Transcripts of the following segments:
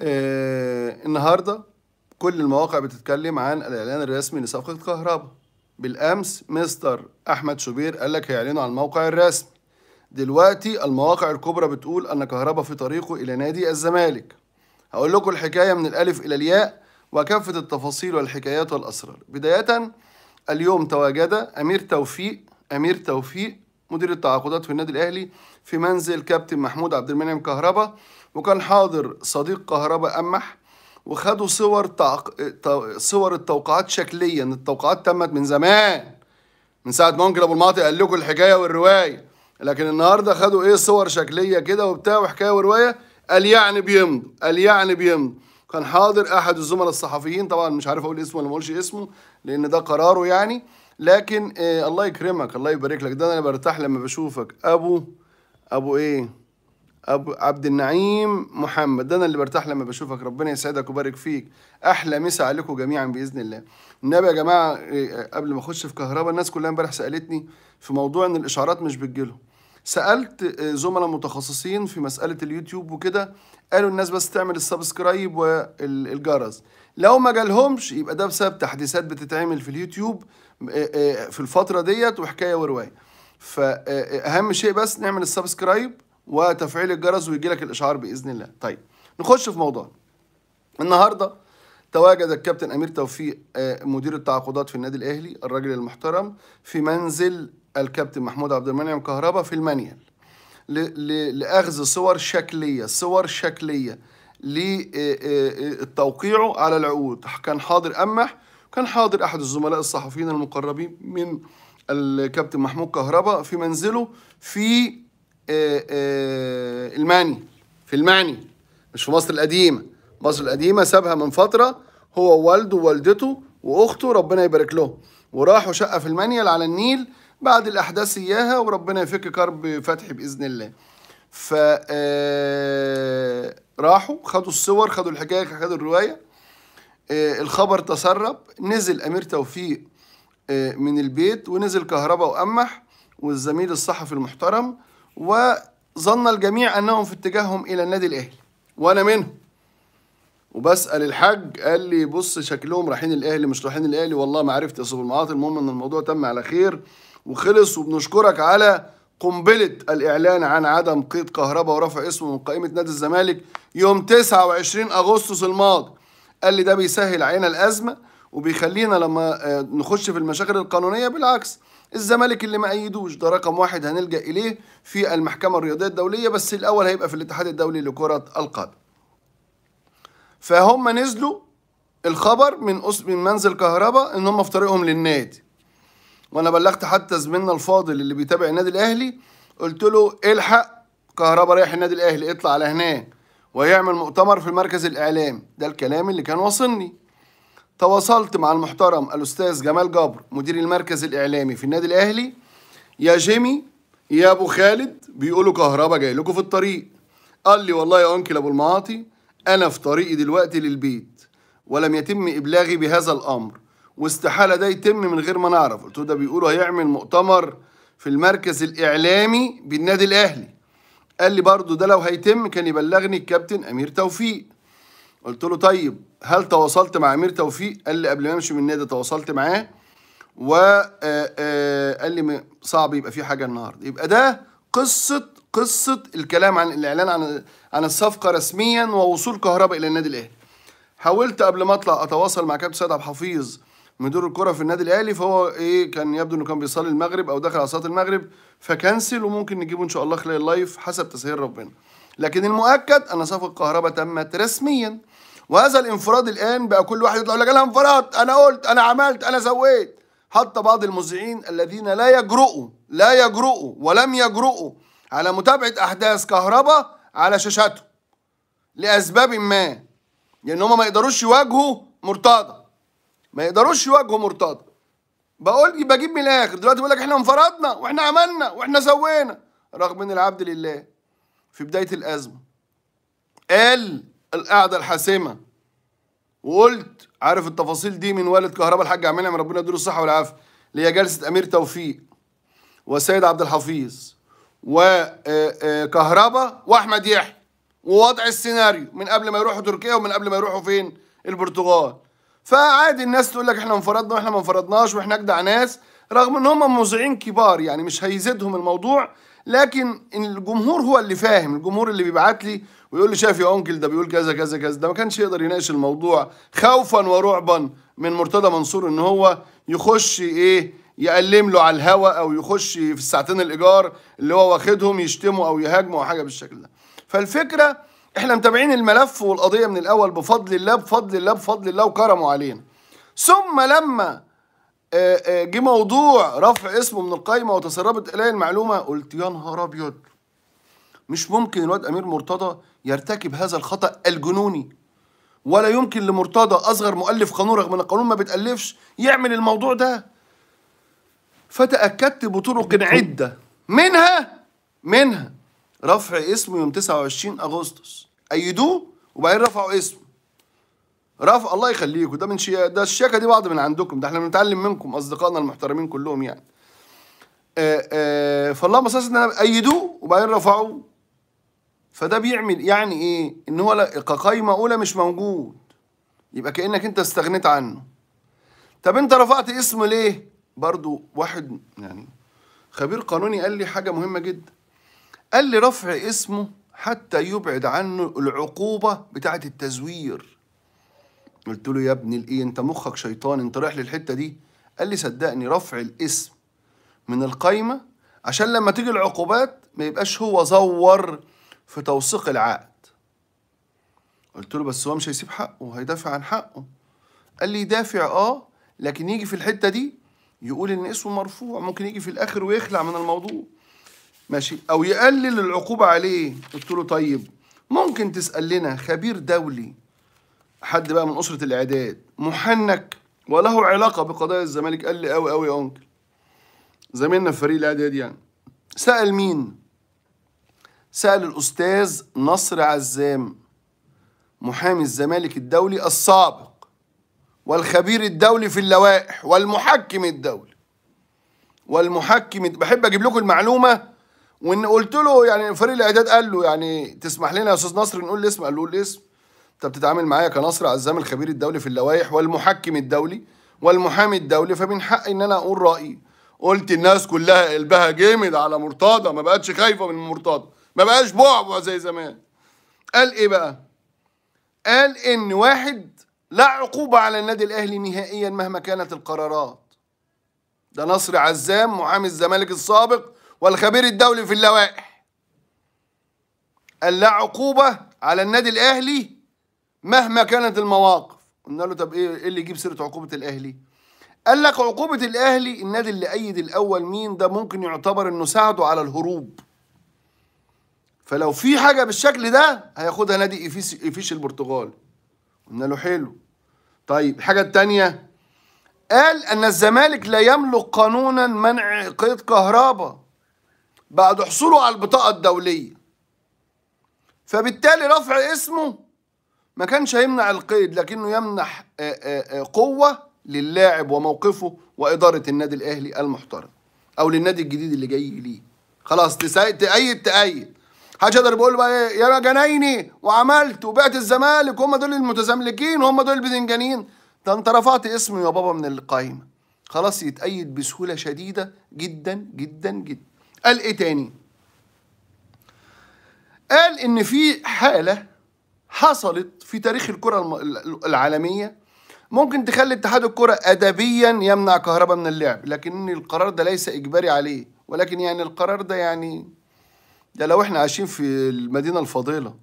آه، النهارده كل المواقع بتتكلم عن الاعلان الرسمي لصفقه كهرباء بالامس مستر احمد شوبير قال لك هيعلنوا عن الموقع الرسمي دلوقتي المواقع الكبرى بتقول ان كهربا في طريقه الى نادي الزمالك هقول لكم الحكايه من الالف الى الياء وكافه التفاصيل والحكايات والاسرار بدايه اليوم تواجد امير توفيق امير توفيق مدير التعاقدات في النادي الاهلي في منزل كابتن محمود عبد المنعم كهربا وكان حاضر صديق كهربا امح وخدوا صور تعق... صور التوقعات شكليا التوقعات تمت من زمان من ساعه ما ابو المعطي قال لكم الحكايه والروايه لكن النهارده خدوا ايه صور شكليه كده وبتاع وحكايه وروايه قال يعني بيمضوا قال يعني بيمضوا كان حاضر احد الزملاء الصحفيين طبعا مش عارف اقول اسمه ولا ما اقولش اسمه لان ده قراره يعني لكن إيه الله يكرمك الله يبارك لك ده انا برتاح لما بشوفك ابو ابو ايه ابو عبد النعيم محمد ده انا اللي برتاح لما بشوفك ربنا يسعدك ويبارك فيك احلى مسا عليكم جميعا باذن الله النبي يا جماعه آه، قبل ما اخش في كهرباء الناس كلها امبارح سالتني في موضوع ان الاشعارات مش بتجيلهم سالت آه، زملاء متخصصين في مساله اليوتيوب وكده قالوا الناس بس تعمل السبسكرايب والجرس لو ما جالهمش يبقى ده بسبب تحديثات بتتعمل في اليوتيوب آه، آه، في الفتره ديت وحكايه وروايه فاهم شيء بس نعمل السبسكرايب وتفعيل الجرس ويجي لك الاشعار باذن الله طيب نخش في موضوع النهارده تواجد الكابتن امير توفيق مدير التعاقدات في النادي الاهلي الراجل المحترم في منزل الكابتن محمود عبد المنعم كهربا في المانيال لاخذ صور شكليه صور شكليه لتوقيعه آه، آه، على العقود كان حاضر امح كان حاضر احد الزملاء الصحفيين المقربين من الكابتن محمود كهربا في منزله في آه، الماني في الماني مش في مصر القديمه مصر القديمه سابها من فتره هو ووالده ووالدته واخته ربنا يبارك لهم وراحوا شقه في المانيال على النيل بعد الأحداث إياها وربنا يفك كرب فتحي بإذن الله ف آه، راحوا خدوا الصور خدوا الحكاية خدوا الرواية آه، الخبر تسرب نزل أمير توفيق آه، من البيت ونزل كهربا وأمح والزميل الصحفي المحترم وظن الجميع أنهم في اتجاههم إلى النادي الأهلي وأنا منهم وبسأل الحاج قال لي بص شكلهم رايحين الأهلي مش رايحين الأهلي والله ما عرفت يا صاحب المعاطي المهم إن الموضوع تم على خير وخلص وبنشكرك على قنبلة الإعلان عن عدم قيد كهربا ورفع اسمه من قائمة نادي الزمالك يوم 29 أغسطس الماضي قال لي ده بيسهل علينا الأزمة وبيخلينا لما آه، نخش في المشاكل القانونية بالعكس الزمالك اللي ما أيدوش ده رقم واحد هنلجأ إليه في المحكمة الرياضية الدولية بس الأول هيبقى في الاتحاد الدولي لكرة القدم فهم نزلوا الخبر من من منزل كهربا إن هم في طريقهم للنادي وانا بلغت حتى زميلنا الفاضل اللي بيتابع النادي الاهلي قلت له الحق كهربا رايح النادي الاهلي اطلع على هناك ويعمل مؤتمر في المركز الاعلامي ده الكلام اللي كان واصلني تواصلت مع المحترم الاستاذ جمال جبر مدير المركز الاعلامي في النادي الاهلي يا جيمي يا ابو خالد بيقولوا كهربا جاي لكم في الطريق قال لي والله يا انكل ابو المعاطي انا في طريقي دلوقتي للبيت ولم يتم ابلاغي بهذا الامر واستحاله ده يتم من غير ما نعرف قلت له ده بيقولوا هيعمل مؤتمر في المركز الاعلامي بالنادي الاهلي قال لي برضو ده لو هيتم كان يبلغني الكابتن امير توفيق قلت له طيب هل تواصلت مع امير توفيق قال لي قبل ما امشي من النادي تواصلت معاه و آه، آه، قال لي صعب يبقى في حاجه النهارده يبقى ده قصه قصه الكلام عن الاعلان عن عن الصفقه رسميا ووصول كهرباء الى النادي الاهلي حاولت قبل ما اطلع اتواصل مع كابتن سيد عبد الحفيظ مدير الكره في النادي الاهلي فهو ايه كان يبدو انه كان بيصلي المغرب او دخل على صلاه المغرب فكنسل وممكن نجيبه ان شاء الله خلال اللايف حسب تسهيل ربنا لكن المؤكد ان صفقه كهربا تمت رسميا وهذا الانفراد الان بقى كل واحد يطلع يقول لك انا انفرادت انا قلت انا عملت انا سويت حتى بعض المذيعين الذين لا يجرؤوا لا يجرؤوا ولم يجرؤوا على متابعه احداث كهربا على شاشاتهم لاسباب ما لان هم ما يقدروش يواجهوا مرتضى ما يقدروش يواجهوا مرتضى بقول بجيب من الاخر دلوقتي بقول لك احنا انفرضنا واحنا عملنا واحنا سوينا رغم ان العبد لله في بدايه الازمه قال القعده الحاسمه وقلت عارف التفاصيل دي من والد كهرباء الحاج عامل من ربنا يديله الصحه والعافيه اللي هي جلسه امير توفيق والسيد عبد الحفيظ وكهرباء آه، آه، واحمد يحيى ووضع السيناريو من قبل ما يروحوا تركيا ومن قبل ما يروحوا فين البرتغال فعادي الناس تقول لك احنا انفرضنا واحنا ما انفرضناش واحنا اجدع ناس رغم ان هم مذيعين كبار يعني مش هيزيدهم الموضوع لكن الجمهور هو اللي فاهم الجمهور اللي بيبعت لي ويقول لي شايف يا انكل ده بيقول كذا كذا كذا ده ما كانش يقدر يناقش الموضوع خوفا ورعبا من مرتضى منصور ان هو يخش ايه يقلم له على الهوا او يخش في الساعتين الايجار اللي هو واخدهم يشتمه او يهاجمه او حاجه بالشكل ده فالفكره احنا متابعين الملف والقضيه من الاول بفضل الله بفضل الله بفضل الله وكرمه علينا ثم لما آه، آه، جه موضوع رفع اسمه من القايمه وتسربت الي المعلومه قلت يا نهار ابيض مش ممكن الواد امير مرتضى يرتكب هذا الخطا الجنوني ولا يمكن لمرتضى اصغر مؤلف قانون رغم ان القانون ما بتالفش يعمل الموضوع ده فتاكدت بطرق عده منها منها رفع اسمه يوم 29 اغسطس ايدوه وبعدين رفعوا اسمه رفع الله يخليكم ده من شي... ده الشياكه دي بعض من عندكم ده احنا بنتعلم منكم اصدقائنا المحترمين كلهم يعني آآ آه، آآ آه، فاللهم صل ان ايدوه وبعدين رفعوه فده بيعمل يعني ايه ان هو كقايمه اولى مش موجود يبقى كانك انت استغنيت عنه طب انت رفعت اسمه ليه برضو واحد يعني خبير قانوني قال لي حاجه مهمه جدا قال لي رفع اسمه حتى يبعد عنه العقوبة بتاعة التزوير قلت له يا ابني الايه انت مخك شيطان انت رايح للحتة دي قال لي صدقني رفع الاسم من القايمة عشان لما تيجي العقوبات ما يبقاش هو زور في توثيق العقد قلت له بس هو مش هيسيب حقه هيدافع عن حقه قال لي يدافع اه لكن يجي في الحتة دي يقول ان اسمه مرفوع ممكن يجي في الاخر ويخلع من الموضوع ماشي او يقلل العقوبه عليه قلت له طيب ممكن تسال لنا خبير دولي حد بقى من اسره الاعداد محنك وله علاقه بقضايا الزمالك قال لي قوي قوي يا انكل زميلنا في فريق الاعداد يعني سال مين سال الاستاذ نصر عزام محامي الزمالك الدولي السابق والخبير الدولي في اللوائح والمحكم الدولي والمحكم بحب اجيب لكم المعلومه وان قلت له يعني فريق الاعداد قال له يعني تسمح لنا يا استاذ نصر نقول الاسم قال له الاسم انت بتتعامل معايا كنصر عزام الخبير الدولي في اللوائح والمحكم الدولي والمحامي الدولي فمن حقي ان انا اقول رايي قلت الناس كلها قلبها جامد على مرتضى ما بقتش خايفه من مرتضى ما بقاش بعبع زي زمان قال ايه بقى قال ان واحد لا عقوبه على النادي الاهلي نهائيا مهما كانت القرارات ده نصر عزام محامي الزمالك السابق والخبير الدولي في اللوائح قال لا عقوبة على النادي الأهلي مهما كانت المواقف قلنا له طب إيه-, إيه اللي يجيب سيرة عقوبة الأهلي؟ قال لك عقوبة الأهلي النادي اللي أيد الأول مين ده ممكن يعتبر إنه ساعده على الهروب فلو في حاجة بالشكل ده هياخدها نادي إيفيش, إيفيش البرتغال قلنا له حلو طيب الحاجة التانية قال أن الزمالك لا يملك قانونا منع قيد كهرباء بعد حصوله على البطاقة الدولية فبالتالي رفع اسمه ما كانش هيمنع القيد لكنه يمنح آه، آه، آه، قوة للاعب وموقفه وإدارة النادي الأهلي المحترم أو للنادي الجديد اللي جاي ليه خلاص تأيد تأيد حاجه اقدر بقول بقى ايه يا جنايني وعملت وبعت الزمالك هم دول المتزملكين هم دول البذنجانين ده انت رفعت اسمه يا بابا من القايمه خلاص يتأيد بسهوله شديده جدا جدا جدا قال ايه تاني قال ان في حاله حصلت في تاريخ الكره العالميه ممكن تخلي اتحاد الكره ادبيا يمنع كهربا من اللعب لكن القرار ده ليس اجباري عليه ولكن يعني القرار ده يعني ده لو احنا عايشين في المدينه الفضيله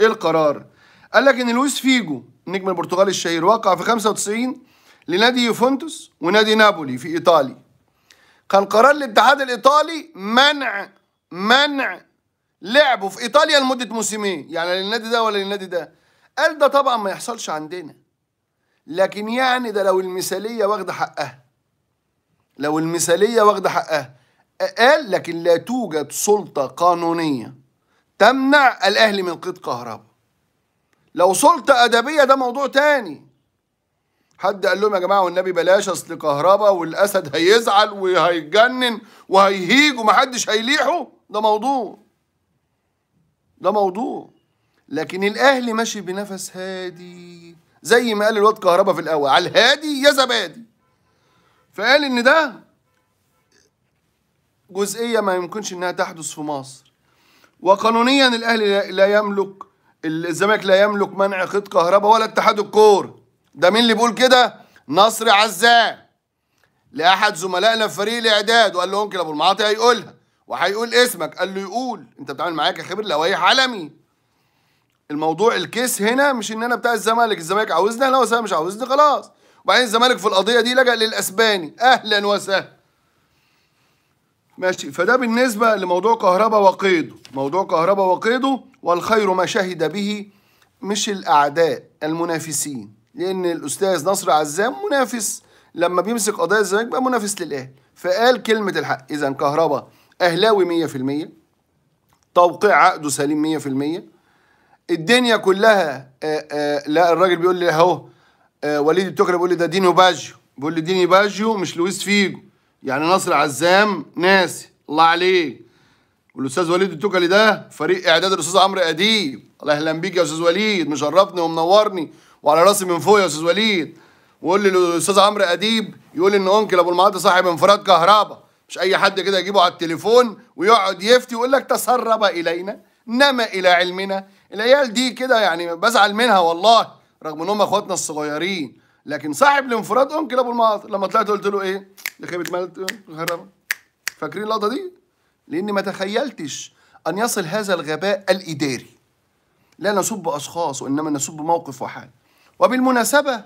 ايه القرار قال لك ان لويس فيجو نجم البرتغالي الشهير وقع في 95 لنادي يوفنتوس ونادي نابولي في ايطاليا كان قرار الاتحاد الايطالي منع منع لعبه في ايطاليا لمده موسمين يعني للنادي ده ولا للنادي ده قال ده طبعا ما يحصلش عندنا لكن يعني ده لو المثاليه واخده حقها لو المثاليه واخده حقها قال لكن لا توجد سلطه قانونيه تمنع الاهلي من قيد كهرباء لو سلطه ادبيه ده موضوع تاني حد قال لهم يا جماعه والنبي بلاش اصل كهرباء والاسد هيزعل وهيتجنن وهيهيج ومحدش هيليحه ده موضوع ده موضوع لكن الاهلي ماشي بنفس هادي زي ما قال الواد كهرباء في الاول على الهادي يا زبادي فقال ان ده جزئيه ما يمكنش انها تحدث في مصر وقانونيا الاهلي لا يملك الزمالك لا يملك منع خيط كهرباء ولا اتحاد الكوره ده مين اللي بيقول كده نصر عزام لاحد زملائنا في فريق الاعداد وقال له ممكن ابو المعاطي هيقولها وهيقول اسمك قال له يقول انت بتعمل معايا خبر لوائح عالمي الموضوع الكيس هنا مش ان انا بتاع الزمالك الزمالك عاوزني انا وسهلا مش عاوزني خلاص وبعدين الزمالك في القضيه دي لجأ للاسباني اهلا وسهلا ماشي فده بالنسبه لموضوع كهربا وقيده موضوع كهربا وقيده والخير ما شهد به مش الاعداء المنافسين لان الاستاذ نصر عزام منافس لما بيمسك قضايا الزمالك بقى منافس للاهلي فقال كلمه الحق اذا كهربا اهلاوي 100% توقيع عقده سليم 100% الدنيا كلها آآ آه، آآ آه، لا الراجل بيقول لي اهو آه، وليد التكري بيقول لي ده دينيو باجيو بيقول لي ديني باجيو مش لويس فيجو يعني نصر عزام ناسي الله عليك والاستاذ وليد التكلي ده فريق اعداد الاستاذ عمرو اديب الله اهلا بيك يا استاذ وليد مشرفني ومنورني وعلى راسي من فوق يا استاذ وليد وقول لي الاستاذ عمرو اديب يقول ان انكل ابو المعاد صاحب انفراد كهرباء مش اي حد كده يجيبه على التليفون ويقعد يفتي ويقول لك تسرب الينا نما الى علمنا العيال دي كده يعني بزعل منها والله رغم انهم اخواتنا الصغيرين لكن صاحب الانفراد انكل ابو المعاط لما طلعت قلت له ايه لخيبه مال كهرباء فاكرين اللقطه دي لاني ما تخيلتش ان يصل هذا الغباء الاداري لا نسب اشخاص وانما نسب موقف وحال وبالمناسبة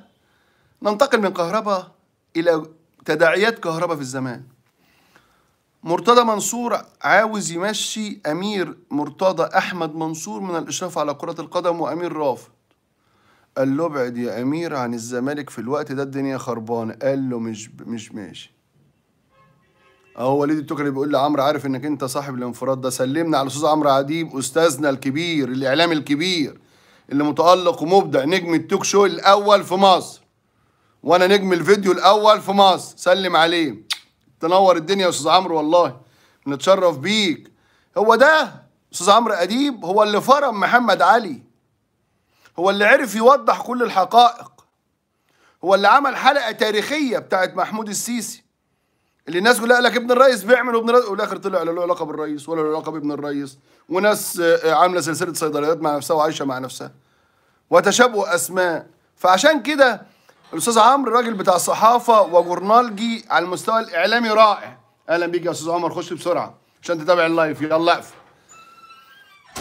ننتقل من كهرباء إلى تداعيات كهرباء في الزمان مرتضى منصور عاوز يمشي أمير مرتضى أحمد منصور من الإشراف على كرة القدم وأمير رافض قال له ابعد يا أمير عن الزمالك في الوقت ده الدنيا خربانة قال له مش مش ماشي اهو وليد التكري بيقول لي عمرو عارف انك انت صاحب الانفراد ده سلمنا على الاستاذ عمرو عديب استاذنا الكبير الاعلامي الكبير اللي متألق ومبدع نجم التوك شو الأول في مصر وأنا نجم الفيديو الأول في مصر سلم عليه تنور الدنيا يا أستاذ عمرو والله نتشرف بيك هو ده أستاذ عمرو أديب هو اللي فرم محمد علي هو اللي عرف يوضح كل الحقائق هو اللي عمل حلقة تاريخية بتاعت محمود السيسي اللي الناس كلها قال لك ابن الرئيس بيعمل وابن الرئيس والاخر طلع لا له علاقه بالرئيس ولا له علاقه بابن الرئيس وناس آه، عامله سلسله صيدليات مع نفسها وعايشه مع نفسها وتشابه اسماء فعشان كده الاستاذ عمرو راجل بتاع صحافه وجورنالجي على المستوى الاعلامي رائع اهلا بيك يا استاذ عمر خش بسرعه عشان تتابع اللايف يلا اقفل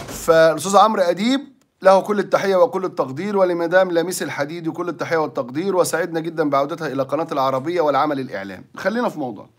فالاستاذ عمرو اديب له كل التحيه وكل التقدير ولمدام لميس الحديد كل التحيه والتقدير وسعدنا جدا بعودتها الى قناه العربيه والعمل الاعلامي خلينا في موضوع